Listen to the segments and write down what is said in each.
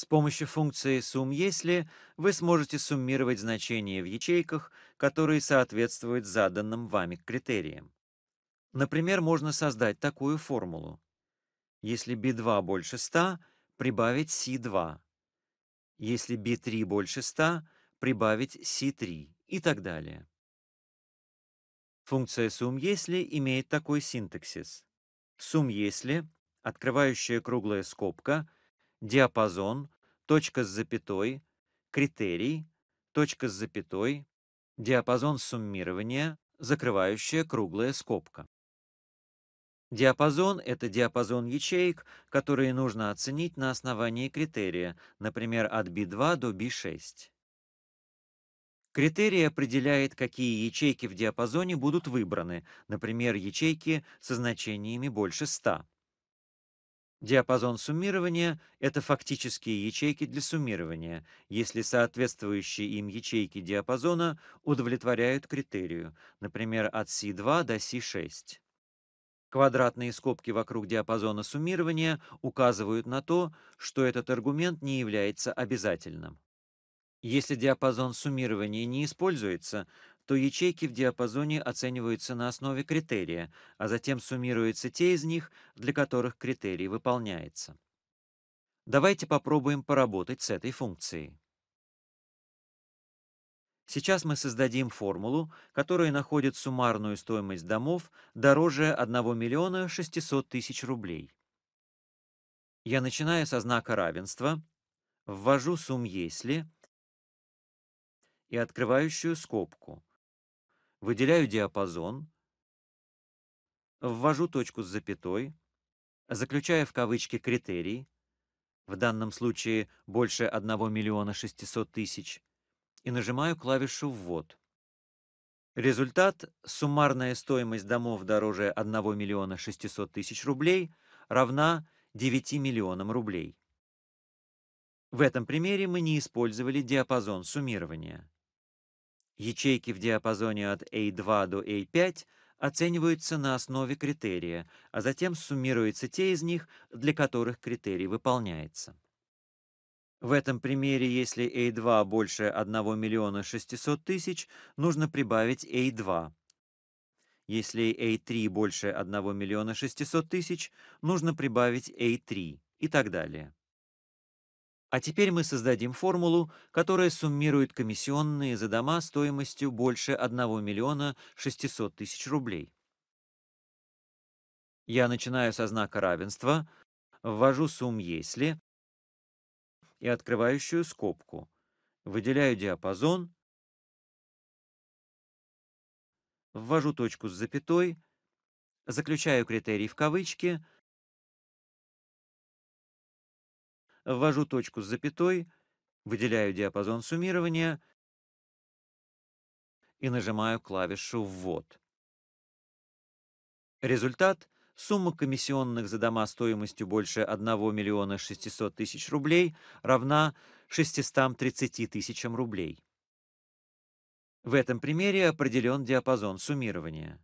С помощью функции «сум вы сможете суммировать значения в ячейках, которые соответствуют заданным вами критериям. Например, можно создать такую формулу. Если b2 больше 100, прибавить c2. Если b3 больше 100, прибавить c3 и так далее. Функция «сум имеет такой синтаксис. «Сум открывающая круглая скобка — диапазон, точка с запятой, критерий, точка с запятой, диапазон суммирования, закрывающая круглая скобка. Диапазон – это диапазон ячеек, которые нужно оценить на основании критерия, например, от B2 до B6. Критерий определяет, какие ячейки в диапазоне будут выбраны, например, ячейки со значениями больше 100. Диапазон суммирования — это фактические ячейки для суммирования, если соответствующие им ячейки диапазона удовлетворяют критерию, например, от C2 до C6. Квадратные скобки вокруг диапазона суммирования указывают на то, что этот аргумент не является обязательным. Если диапазон суммирования не используется, то ячейки в диапазоне оцениваются на основе критерия, а затем суммируются те из них, для которых критерий выполняется. Давайте попробуем поработать с этой функцией. Сейчас мы создадим формулу, которая находит суммарную стоимость домов дороже 1 миллиона 600 тысяч рублей. Я начинаю со знака равенства, ввожу сумм «если» и открывающую скобку выделяю диапазон, ввожу точку с запятой, заключая в кавычки критерий, в данном случае больше 1 миллиона 600 тысяч, и нажимаю клавишу «Ввод». Результат – суммарная стоимость домов дороже 1 миллиона 600 тысяч рублей равна 9 миллионам рублей. В этом примере мы не использовали диапазон суммирования. Ячейки в диапазоне от A2 а до A5 а оцениваются на основе критерия, а затем суммируются те из них, для которых критерий выполняется. В этом примере, если A2 а больше 1 миллиона 600 тысяч, нужно прибавить A2. Если A3 больше 1 миллиона 600 тысяч, нужно прибавить A3 и так далее. А теперь мы создадим формулу, которая суммирует комиссионные за дома стоимостью больше 1 миллиона 600 тысяч рублей. Я начинаю со знака равенства, ввожу сумм «если» и открывающую скобку, выделяю диапазон, ввожу точку с запятой, заключаю критерий в кавычки — ввожу точку с запятой, выделяю диапазон суммирования и нажимаю клавишу «Ввод». Результат — сумма комиссионных за дома стоимостью больше 1 миллиона 600 тысяч рублей равна 630 тысячам рублей. В этом примере определен диапазон суммирования.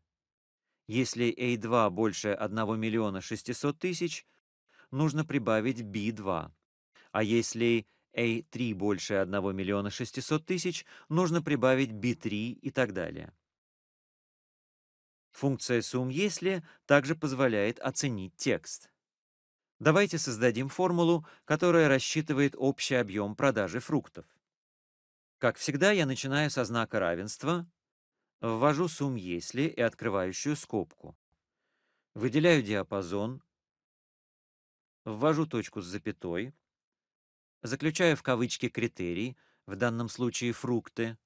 Если A2 больше 1 миллиона 600 тысяч, нужно прибавить B2. А если A3 больше 1 миллиона 600 тысяч, нужно прибавить B3 и так далее. Функция сумм «если» также позволяет оценить текст. Давайте создадим формулу, которая рассчитывает общий объем продажи фруктов. Как всегда, я начинаю со знака равенства, ввожу сумм «если» и открывающую скобку. Выделяю диапазон, ввожу точку с запятой, Заключаю в кавычки критерий, в данном случае фрукты,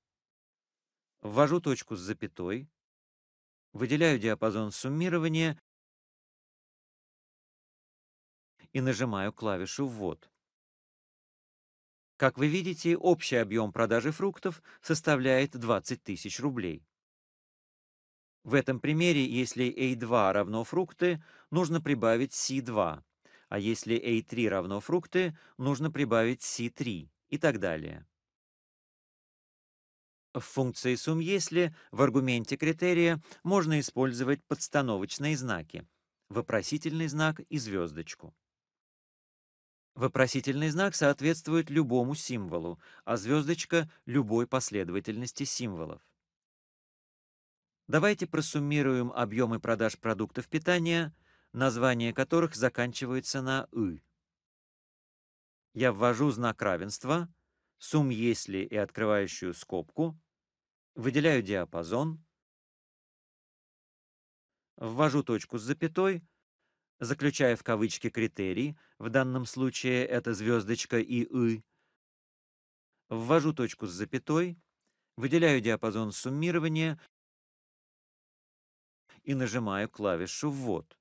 ввожу точку с запятой, выделяю диапазон суммирования и нажимаю клавишу «Ввод». Как вы видите, общий объем продажи фруктов составляет 20 тысяч рублей. В этом примере, если A2 равно фрукты, нужно прибавить C2, а если A3 равно фрукты, нужно прибавить C3 и так далее. В функции сум «если» в аргументе критерия можно использовать подстановочные знаки — вопросительный знак и звездочку. Вопросительный знак соответствует любому символу, а звездочка — любой последовательности символов. Давайте просуммируем объемы продаж продуктов питания названия которых заканчиваются на «ы». Я ввожу знак равенства, сумм если и открывающую скобку, выделяю диапазон, ввожу точку с запятой, заключая в кавычки критерий, в данном случае это звездочка и «ы», ввожу точку с запятой, выделяю диапазон суммирования и нажимаю клавишу «ввод».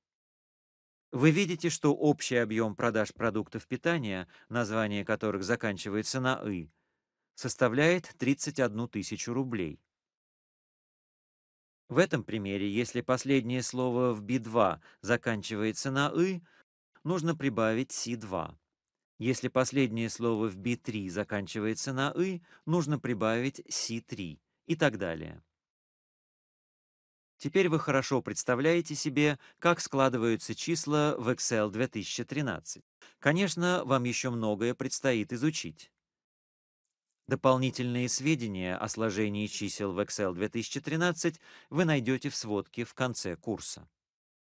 Вы видите, что общий объем продаж продуктов питания, название которых заканчивается на «ы», составляет 31 тысячу рублей. В этом примере, если последнее слово в «би2» заканчивается на «ы», нужно прибавить «си2». Если последнее слово в «би3» заканчивается на «ы», нужно прибавить «си3» и так далее. Теперь вы хорошо представляете себе, как складываются числа в Excel 2013. Конечно, вам еще многое предстоит изучить. Дополнительные сведения о сложении чисел в Excel 2013 вы найдете в сводке в конце курса.